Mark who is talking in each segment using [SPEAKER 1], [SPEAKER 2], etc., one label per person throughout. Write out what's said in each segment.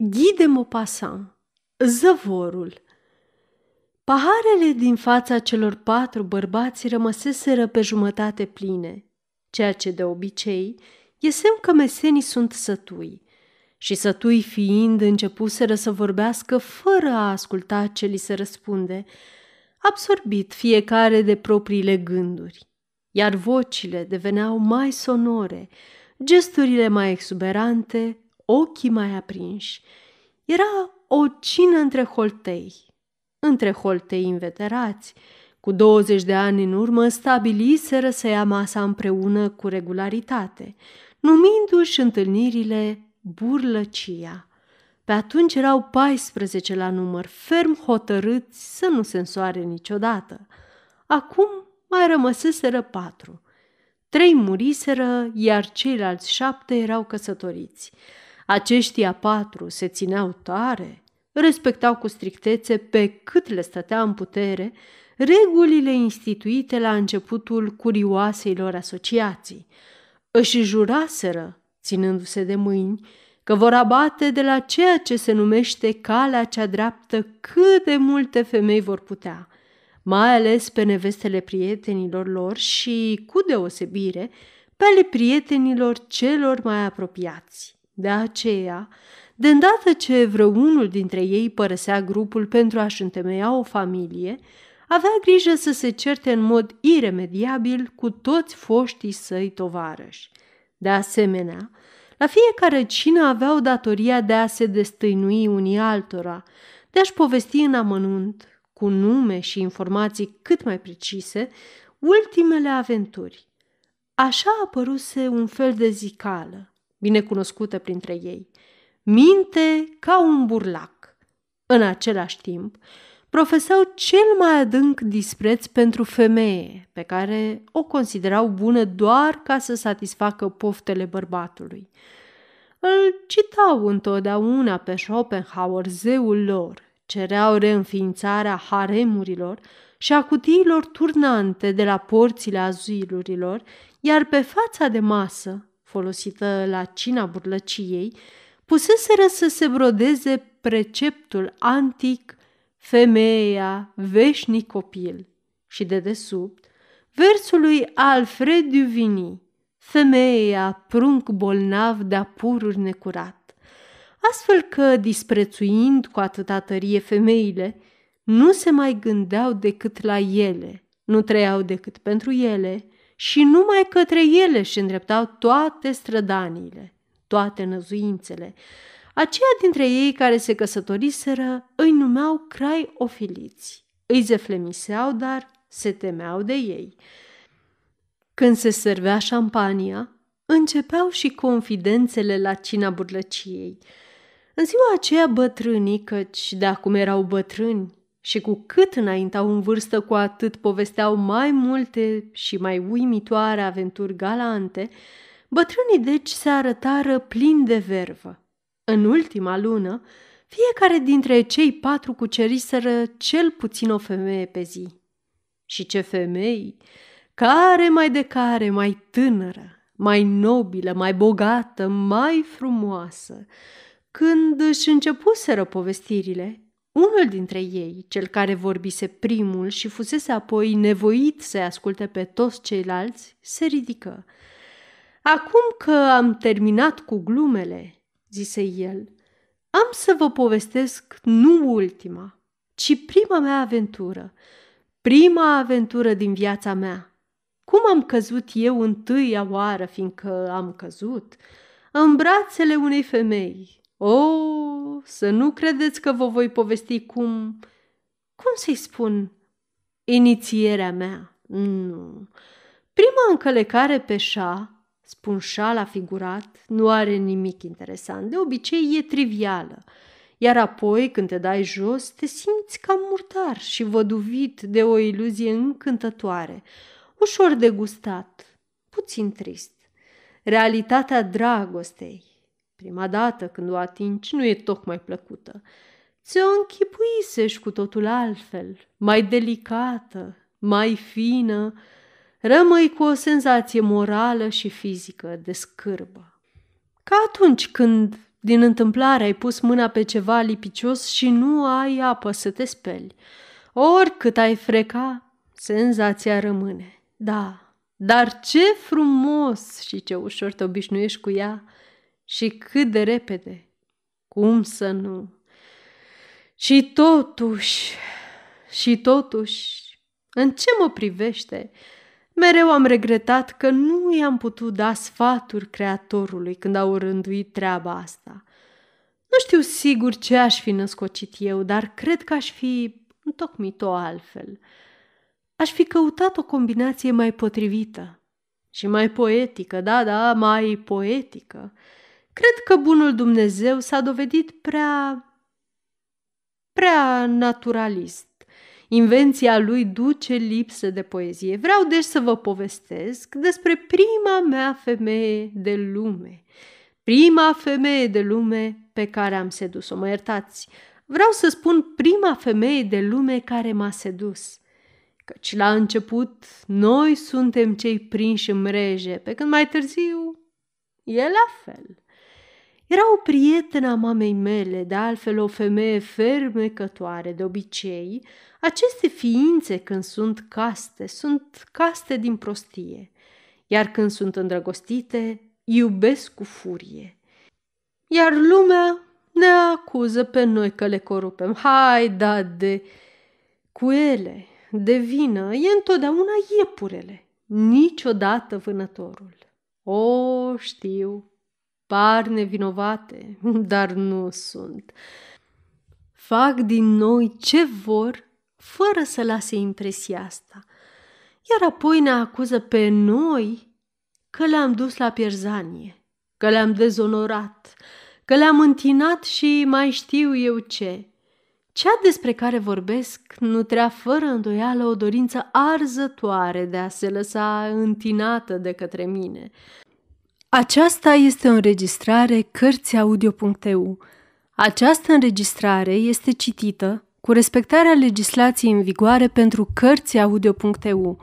[SPEAKER 1] Guy de Maupassant, Zăvorul Paharele din fața celor patru bărbați rămăseseră pe jumătate pline, ceea ce de obicei e semn că mesenii sunt sătui. Și sătui fiind, începuseră să vorbească fără a asculta ce li se răspunde, absorbit fiecare de propriile gânduri. Iar vocile deveneau mai sonore, gesturile mai exuberante, ochii mai aprinși. Era o cină între holtei, între holtei inveterați. Cu 20 de ani în urmă stabiliseră să ia masa împreună cu regularitate, numindu-și întâlnirile burlăcia. Pe atunci erau 14 la număr, ferm hotărâți să nu se însoare niciodată. Acum mai rămăseseră patru. Trei muriseră, iar ceilalți șapte erau căsătoriți. Aceștia patru se țineau tare, respectau cu strictețe pe cât le stătea în putere regulile instituite la începutul curioasei lor asociații. Își juraseră, ținându-se de mâini, că vor abate de la ceea ce se numește calea cea dreaptă cât de multe femei vor putea, mai ales pe nevestele prietenilor lor și, cu deosebire, pe ale prietenilor celor mai apropiați. De aceea, de îndată ce vreunul dintre ei părăsea grupul pentru a-și întemeia o familie, avea grijă să se certe în mod iremediabil cu toți foștii săi tovarăși. De asemenea, la fiecare cină aveau datoria de a se destăinui unii altora, de a-și povesti în amănunt, cu nume și informații cât mai precise, ultimele aventuri. Așa apăruse un fel de zicală, binecunoscută printre ei, minte ca un burlac. În același timp, profesau cel mai adânc dispreț pentru femeie, pe care o considerau bună doar ca să satisfacă poftele bărbatului. Îl citau întotdeauna pe Schopenhauer, zeul lor, cereau reînființarea haremurilor și a cutiilor turnante de la porțile azuilurilor, iar pe fața de masă folosită la cina burlăciei, puseseră să se brodeze preceptul antic Femeia, veșnic copil și de desubt versului Alfred Duvigny, Femeia, prunc bolnav de apururi necurat. Astfel că, disprețuind cu atâta tărie femeile, nu se mai gândeau decât la ele, nu trăiau decât pentru ele, și numai către ele și îndreptau toate strădaniile, toate năzuințele. Aceia dintre ei care se căsătoriseră îi numeau crai ofiliți. Îi zeflemiseau, dar se temeau de ei. Când se servea șampania, începeau și confidențele la cina burlăciei. În ziua aceea bătrânii, căci de acum erau bătrâni, și cu cât înaintau în vârstă, cu atât povesteau mai multe și mai uimitoare aventuri galante, bătrânii deci se arătară plini de vervă. În ultima lună, fiecare dintre cei patru cuceriseră cel puțin o femeie pe zi. Și ce femei! Care mai de care mai tânără, mai nobilă, mai bogată, mai frumoasă! Când își începuseră povestirile, unul dintre ei, cel care vorbise primul și fusese apoi nevoit să-i asculte pe toți ceilalți, se ridică. Acum că am terminat cu glumele, zise el, am să vă povestesc nu ultima, ci prima mea aventură, prima aventură din viața mea. Cum am căzut eu întâia oară, fiindcă am căzut, în brațele unei femei, o, oh, să nu credeți că vă voi povesti cum... Cum să-i spun? Inițierea mea. Nu. Prima încălecare pe șa, spun șa la figurat, nu are nimic interesant. De obicei e trivială. Iar apoi, când te dai jos, te simți cam murtar și văduvit de o iluzie încântătoare, ușor degustat, puțin trist. Realitatea dragostei, Prima dată când o atingi nu e tocmai plăcută. Ți-o închipuisești cu totul altfel, mai delicată, mai fină, rămâi cu o senzație morală și fizică de scârbă. Ca atunci când din întâmplare ai pus mâna pe ceva lipicios și nu ai apă să te speli. Oricât ai freca, senzația rămâne. Da, dar ce frumos și ce ușor te obișnuiești cu ea și cât de repede. Cum să nu? Și totuși, și totuși, în ce mă privește, mereu am regretat că nu i-am putut da sfaturi creatorului când au rânduit treaba asta. Nu știu sigur ce aș fi născocit eu, dar cred că aș fi întocmit-o altfel. Aș fi căutat o combinație mai potrivită și mai poetică, da, da, mai poetică. Cred că bunul Dumnezeu s-a dovedit prea... prea naturalist. Invenția lui duce lipsă de poezie. Vreau deci să vă povestesc despre prima mea femeie de lume. Prima femeie de lume pe care am sedus-o. Mă iertați, vreau să spun prima femeie de lume care m-a sedus. Căci la început noi suntem cei prinși în mreje, pe când mai târziu e la fel. Era o prietenă a mamei mele, de altfel o femeie fermecătoare de obicei. Aceste ființe, când sunt caste, sunt caste din prostie, iar când sunt îndrăgostite, iubesc cu furie. Iar lumea ne acuză pe noi că le corupem. Hai, da, de cu ele, de vină, e întotdeauna iepurele, niciodată vânătorul. O, știu, par nevinovate, dar nu sunt. Fac din noi ce vor, fără să lase impresia asta, iar apoi ne acuză pe noi că le-am dus la pierzanie, că le-am dezonorat, că le-am întinat și mai știu eu ce. Cea despre care vorbesc nu trea fără îndoială o dorință arzătoare de a se lăsa întinată de către mine – aceasta este o înregistrare Cărțiaudio.eu. Această înregistrare este citită cu respectarea legislației în vigoare pentru Cărțiaudio.eu.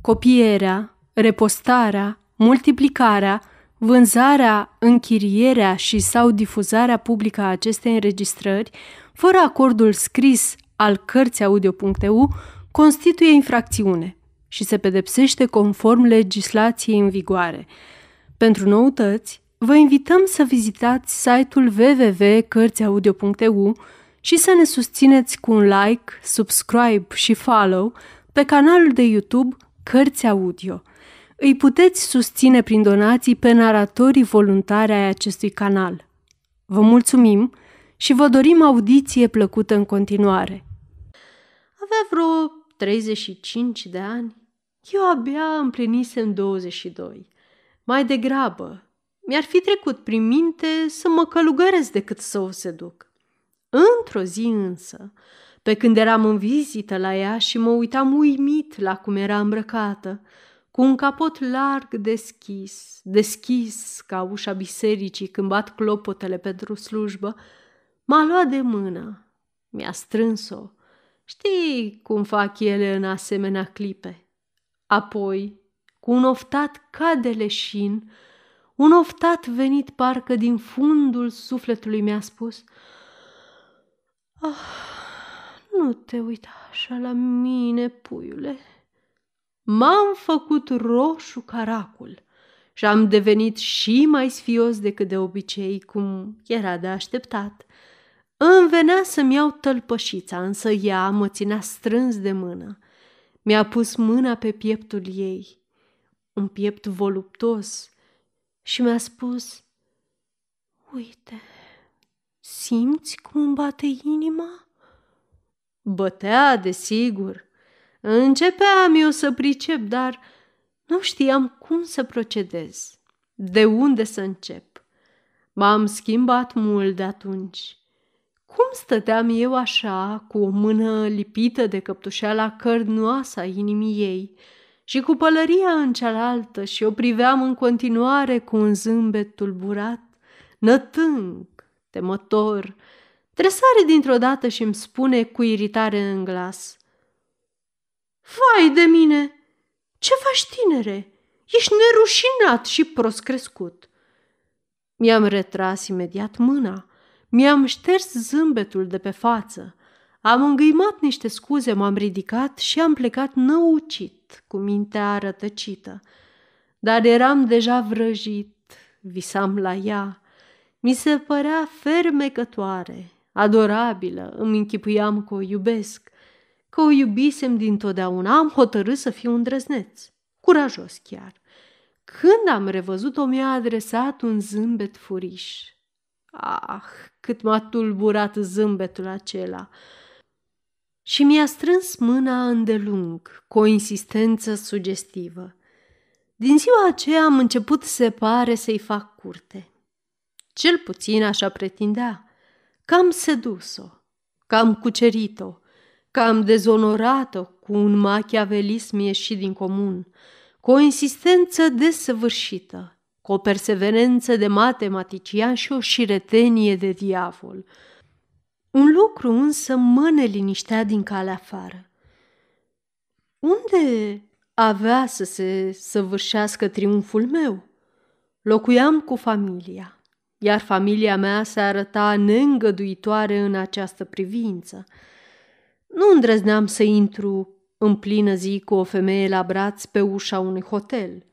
[SPEAKER 1] Copierea, repostarea, multiplicarea, vânzarea, închirierea și sau difuzarea publică a acestei înregistrări, fără acordul scris al Cărțiaudio.eu, constituie infracțiune și se pedepsește conform legislației în vigoare – pentru noutăți, vă invităm să vizitați site-ul www.cărțiaudio.eu și să ne susțineți cu un like, subscribe și follow pe canalul de YouTube Cărți Audio. Îi puteți susține prin donații pe naratorii voluntari ai acestui canal. Vă mulțumim și vă dorim audiție plăcută în continuare. Avea vreo 35 de ani. Eu abia împlinisem 22 mai degrabă, mi-ar fi trecut prin minte să mă călugăresc decât să o seduc. Într-o zi însă, pe când eram în vizită la ea și mă uitam uimit la cum era îmbrăcată, cu un capot larg deschis, deschis ca ușa bisericii când bat clopotele pentru slujbă, m-a luat de mână, mi-a strâns-o. Știi cum fac ele în asemenea clipe. Apoi cu un oftat ca de leșin, un oftat venit parcă din fundul sufletului mi-a spus Ah, nu te uita așa la mine, puiule. M-am făcut roșu caracul și am devenit și mai sfios decât de obicei, cum era de așteptat. Îmi venea să-mi iau tălpășița, însă ea mă ținea strâns de mână. Mi-a pus mâna pe pieptul ei un piept voluptos și mi-a spus, Uite, simți cum îmi bate inima? Bătea, desigur. Începeam eu să pricep, dar nu știam cum să procedez, de unde să încep. M-am schimbat mult de atunci. Cum stăteam eu așa, cu o mână lipită de căptușeala cărnoasă a inimii ei – și cu pălăria în cealaltă și o priveam în continuare cu un zâmbet tulburat, nătâng, temător. Tresare dintr-o dată și îmi spune cu iritare în glas. Vai de mine! Ce faci, tinere? Ești nerușinat și prost crescut!" Mi-am retras imediat mâna, mi-am șters zâmbetul de pe față, am îngâimat niște scuze, m-am ridicat și am plecat năucit cu mintea rătăcită, dar eram deja vrăjit, visam la ea, mi se părea fermecătoare, adorabilă, îmi închipuiam că o iubesc, că o iubisem dintotdeauna, am hotărât să fiu îndrăzneț, curajos chiar. Când am revăzut-o, mi-a adresat un zâmbet furiș. Ah, cât m-a tulburat zâmbetul acela! și mi-a strâns mâna îndelung, cu o insistență sugestivă. Din ziua aceea am început, se pare, să-i fac curte. Cel puțin așa pretindea, că am sedus-o, că am cucerit-o, că am dezonorat-o cu un machiavelism ieșit din comun, cu o insistență desăvârșită, cu o perseverență de matematician și o șiretenie de diavol – un lucru însă mă neliniștea din calea afară. Unde avea să se săvârșească triumful meu? Locuiam cu familia, iar familia mea se arăta neîngăduitoare în această privință. Nu îndrăzneam să intru în plină zi cu o femeie la braț pe ușa unui hotel.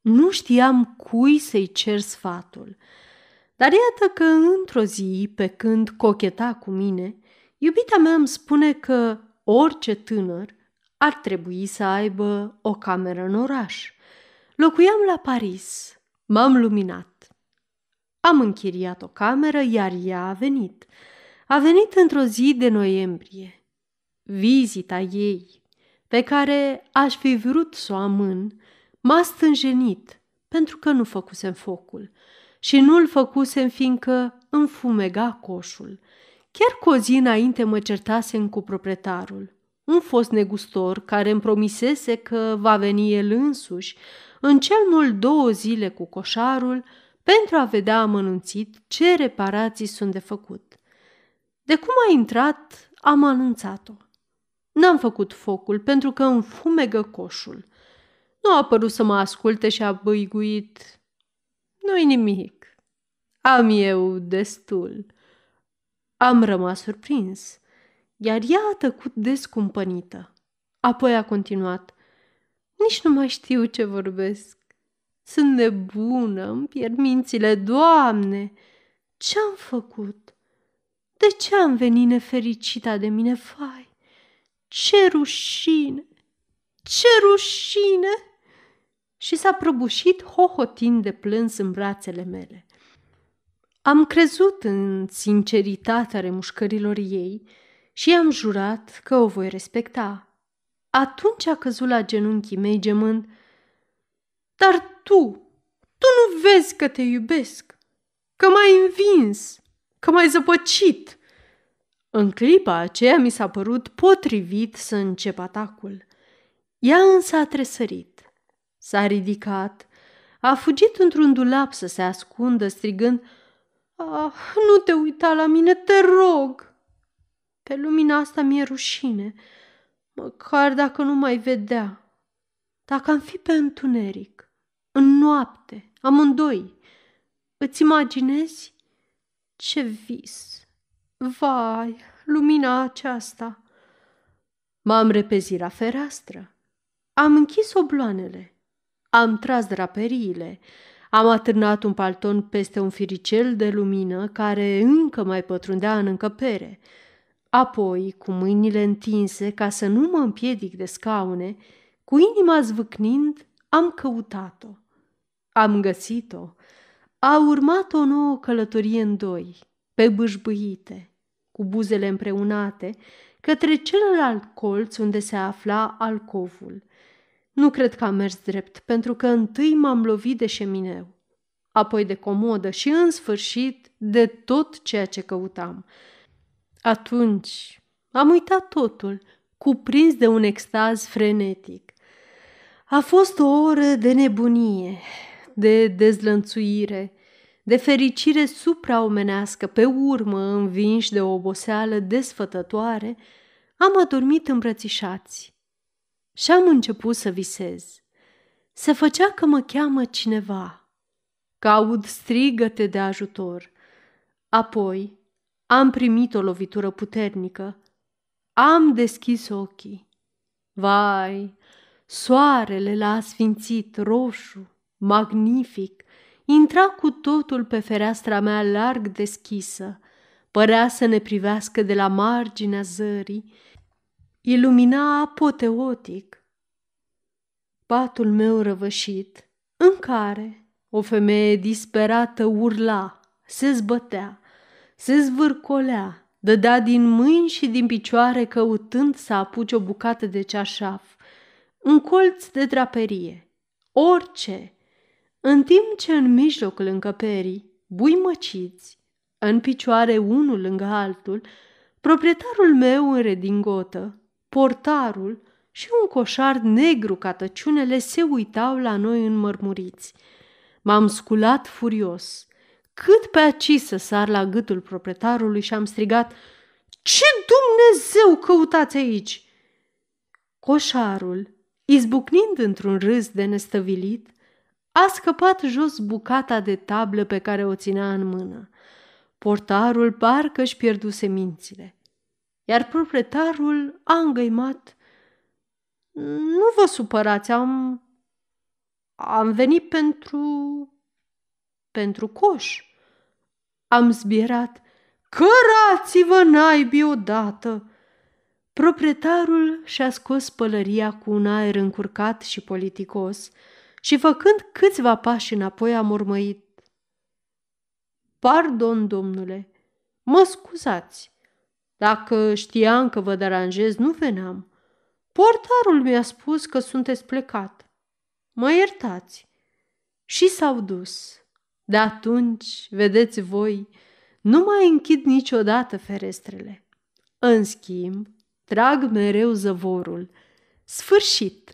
[SPEAKER 1] Nu știam cui să-i cer sfatul – dar iată că într-o zi, pe când cocheta cu mine, iubita mea îmi spune că orice tânăr ar trebui să aibă o cameră în oraș. Locuiam la Paris. M-am luminat. Am închiriat o cameră, iar ea a venit. A venit într-o zi de noiembrie. Vizita ei, pe care aș fi vrut să o amân, m-a stânjenit, pentru că nu făcusem focul și nu-l făcusem fiindcă înfumega coșul. Chiar cu o zi înainte mă certasem cu proprietarul, un fost negustor care îmi promisese că va veni el însuși în cel mult două zile cu coșarul pentru a vedea amănunțit ce reparații sunt de făcut. De cum a intrat, am anunțat-o. N-am făcut focul pentru că îmi fumegă coșul. Nu a părut să mă asculte și a băiguit. Nu-i nimic. Am eu destul. Am rămas surprins, iar ea a tăcut descumpănită. Apoi a continuat. Nici nu mai știu ce vorbesc. Sunt nebună, îmi pierd mințile, Doamne! Ce-am făcut? De ce am venit nefericită de mine, fai? Ce rușine! Ce rușine! și s-a prăbușit hohotind de plâns în brațele mele. Am crezut în sinceritatea remușcărilor ei și am jurat că o voi respecta. Atunci a căzut la genunchii mei gemând, Dar tu, tu nu vezi că te iubesc, că m-ai învins, că m-ai zăpăcit!' În clipa aceea mi s-a părut potrivit să încep atacul. Ea însă a tresărit. S-a ridicat, a fugit într-un dulap să se ascundă, strigând, Ah, nu te uita la mine, te rog!" Pe lumina asta mi-e rușine, măcar dacă nu mai vedea. Dacă am fi pe întuneric, în noapte, amândoi, îți imaginezi? Ce vis! Vai, lumina aceasta! M-am repezit la fereastră. Am închis obloanele am tras draperiile, am atârnat un palton peste un firicel de lumină care încă mai pătrundea în încăpere. Apoi, cu mâinile întinse ca să nu mă împiedic de scaune, cu inima zvâcnind, am căutat-o. Am găsit-o. A urmat o nouă călătorie în doi, pe bâșbâite, cu buzele împreunate, către celălalt colț unde se afla alcovul – nu cred că a mers drept, pentru că întâi m-am lovit de șemineu, apoi de comodă și, în sfârșit, de tot ceea ce căutam. Atunci am uitat totul, cuprins de un extaz frenetic. A fost o oră de nebunie, de dezlănțuire, de fericire supraomenească, pe urmă, învinși de o oboseală desfătătoare, am adormit îmbrățișați, și am început să visez. Se făcea că mă cheamă cineva, că aud strigăte de ajutor. Apoi am primit o lovitură puternică. Am deschis ochii. Vai, soarele l-a sfințit roșu, magnific, intra cu totul pe fereastra mea larg deschisă, părea să ne privească de la marginea zării ilumina apoteotic patul meu răvășit, în care o femeie disperată urla, se zbătea, se zvârcolea, dădea din mâini și din picioare căutând să apuce o bucată de ceașaf, un colț de draperie, orice, în timp ce în mijlocul încăperii, bui măciți, în picioare unul lângă altul, proprietarul meu în redingotă, portarul și un coșar negru ca tăciunele se uitau la noi înmărmuriți. M-am sculat furios, cât pe aci să sar la gâtul proprietarului și am strigat Ce Dumnezeu căutați aici?" Coșarul, izbucnind într-un râs de nestăvilit, a scăpat jos bucata de tablă pe care o ținea în mână. Portarul parcă își pierduse mințile iar proprietarul a îngăimat. Nu vă supărați, am... am venit pentru... pentru coș. Am zbierat. Cărați-vă naibii odată! Proprietarul și-a scos pălăria cu un aer încurcat și politicos și, făcând câțiva pași înapoi, a mormăit. Pardon, domnule, mă scuzați, dacă știam că vă deranjez, nu veneam. Portarul mi-a spus că sunteți plecat. Mă iertați. Și s-au dus. De atunci, vedeți voi, nu mai închid niciodată ferestrele. În schimb, trag mereu zăvorul. Sfârșit!